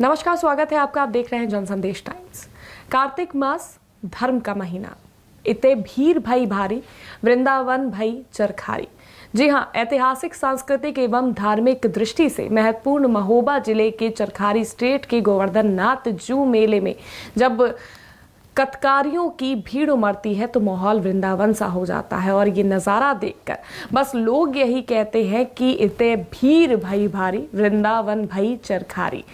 नमस्कार स्वागत है आपका आप देख रहे हैं जनसंदेश टाइम्स कार्तिक मास धर्म का महीना इतने भीर भाई भारी वृंदावन भाई चरखारी जी हाँ ऐतिहासिक सांस्कृतिक एवं धार्मिक दृष्टि से महत्वपूर्ण महोबा जिले के चरखारी स्टेट के गोवर्धन नाथ जू मेले में जब कतकारियों की भीड़ उमड़ती है तो माहौल वृंदावन सा हो जाता है और ये नज़ारा देखकर बस लोग यही कहते हैं कि इतने भीड़ भई भारी वृंदावन भई चरखारी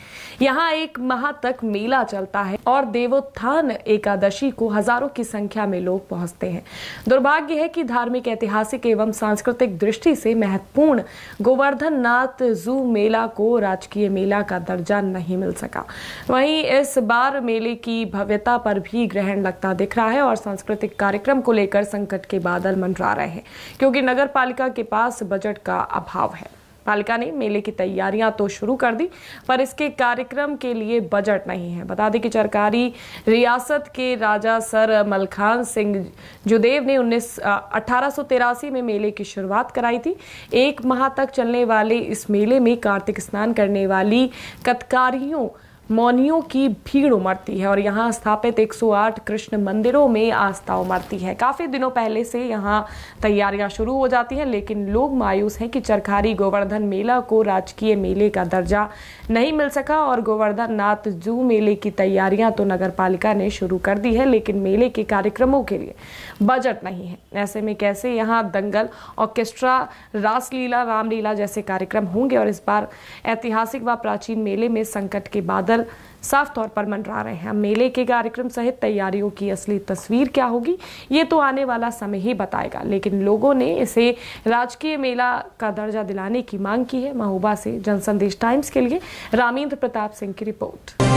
यहाँ एक माह तक मेला चलता है और देवोत्थान एकादशी को हजारों की संख्या में लोग पहुंचते हैं दुर्भाग्य है कि धार्मिक ऐतिहासिक एवं सांस्कृतिक दृष्टि से महत्वपूर्ण गोवर्धन नाथ जू मेला को राजकीय मेला का दर्जा नहीं मिल सका वहीं इस बार मेले की भव्यता पर भी ग्रहण लगता दिख रहा है और सांस्कृतिक कार्यक्रम को लेकर संकट के बादल मंडरा रहे हैं क्योंकि नगर पालिका के पास बजट का अभाव है पालिका ने मेले की तैयारियां तो शुरू कर दी पर इसके कार्यक्रम के लिए बजट नहीं है बता दें कि सरकारी रियासत के राजा सर मलखान सिंह जुदेव ने उन्नीस अठारह में मेले की शुरुआत कराई थी एक माह तक चलने वाले इस मेले में कार्तिक स्नान करने वाली कथकारियों मौनियों की भीड़ उमड़ती है और यहाँ स्थापित 108 कृष्ण मंदिरों में आस्था उमड़ती है काफ़ी दिनों पहले से यहाँ तैयारियां शुरू हो जाती हैं लेकिन लोग मायूस हैं कि चरखारी गोवर्धन मेला को राजकीय मेले का दर्जा नहीं मिल सका और गोवर्धन नाथ जू मेले की तैयारियां तो नगर पालिका ने शुरू कर दी है लेकिन मेले के कार्यक्रमों के लिए बजट नहीं है ऐसे में कैसे यहाँ दंगल ऑर्केस्ट्रा रासलीला रामलीला जैसे कार्यक्रम होंगे और इस बार ऐतिहासिक व प्राचीन मेले में संकट के बादल पर साफ तौर पर मंडरा रहे हैं मेले के कार्यक्रम सहित तैयारियों की असली तस्वीर क्या होगी ये तो आने वाला समय ही बताएगा लेकिन लोगों ने इसे राजकीय मेला का दर्जा दिलाने की मांग की है महोबा से जनसंदेश टाइम्स के लिए रामेंद्र प्रताप सिंह की रिपोर्ट